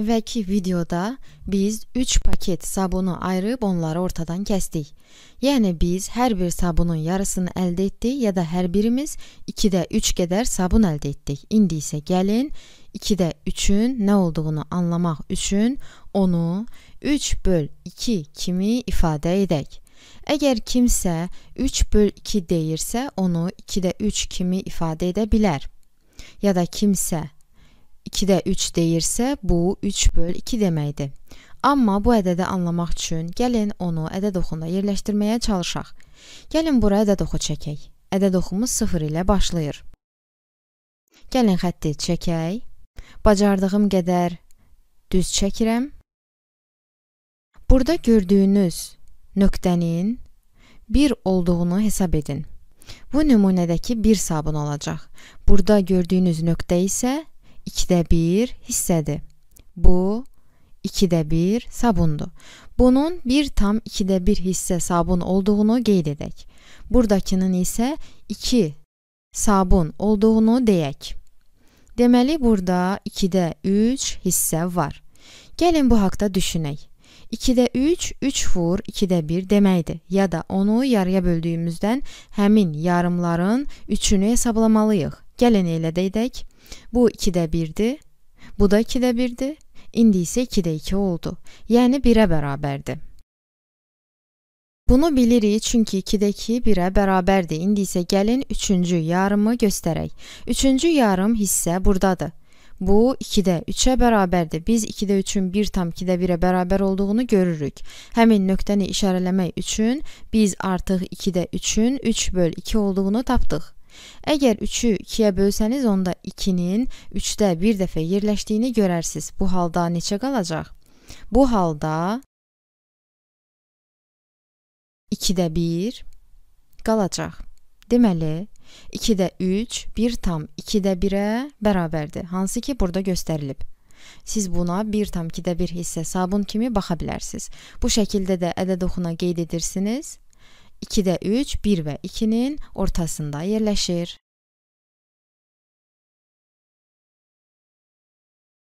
əvvəlki videoda biz 3 paket sabunu ayırıb onları ortadan kəsdik. Yəni biz hər bir sabunun yarısını əldə etdik ya da hər birimiz 2-də 3 qədər sabun əldə etdik. İndi isə gəlin 2-də 3-ün nə olduğunu anlamaq üçün onu 3 böl 2 kimi ifadə edək. Əgər kimsə 3 böl 2 deyirsə, onu 2-də 3 kimi ifadə edə bilər. Ya da kimsə 2-də 3 deyirsə, bu 3 böl 2 deməkdir. Amma bu ədədi anlamaq üçün gəlin onu ədəd oxunda yerləşdirməyə çalışaq. Gəlin bura ədəd oxu çəkək. Ədəd oxumuz 0 ilə başlayır. Gəlin xətti çəkək. Bacardığım qədər düz çəkirəm. Burada gördüyünüz nöqtənin 1 olduğunu hesab edin. Bu nümunədəki 1 sabun olacaq. Burada gördüyünüz nöqtə isə ikidə bir hissədir. Bu, ikidə bir sabundur. Bunun 1,2də 1 hissə sabun olduğunu qeyd edək. Buradakının isə 2 sabun olduğunu deyək. Deməli, burada 2-də 3 hissə var. Gəlin bu haqda düşünək. 2-də 3, 3 vur 2-də 1 deməkdir. Ya da onu yarıya böldüyümüzdən həmin yarımların üçünü hesablamalıyıq. Gəlin elə də edək. Bu 2-də 1-dir. Bu da 2-də 1-dir. İndi isə 2-də 2 oldu. Yəni 1-ə bərabərdir. Bunu bilirik, çünki 2-dəki 1-ə bərabərdir. İndi isə gəlin 3-cü yarımı göstərək. 3-cü yarım hissə burdadır. Bu 2-də 3-ə bərabərdir. Biz 2-də 3-ün 1 tam 2-də 1-ə bərabər olduğunu görürük. Həmin nöqtəni işarələmək üçün biz artıq 2-də 3-ün 3 böl 2 olduğunu tapdıq. Əgər 3-ü 2-yə bölsəniz, onda 2-nin 3-də bir dəfə yerləşdiyini görərsiniz. Bu halda neçə qalacaq? Bu halda 2-də 1 qalacaq. Deməli, 2-də 3 1 tam 2-də 1-ə bərabərdir. Hansı ki, burada göstərilib. Siz buna 1 tam 2-də 1 hissə sabun kimi baxa bilərsiniz. Bu şəkildə də ədəd oxuna qeyd edirsiniz 2 də 3, 1 və 2-nin ortasında yerləşir.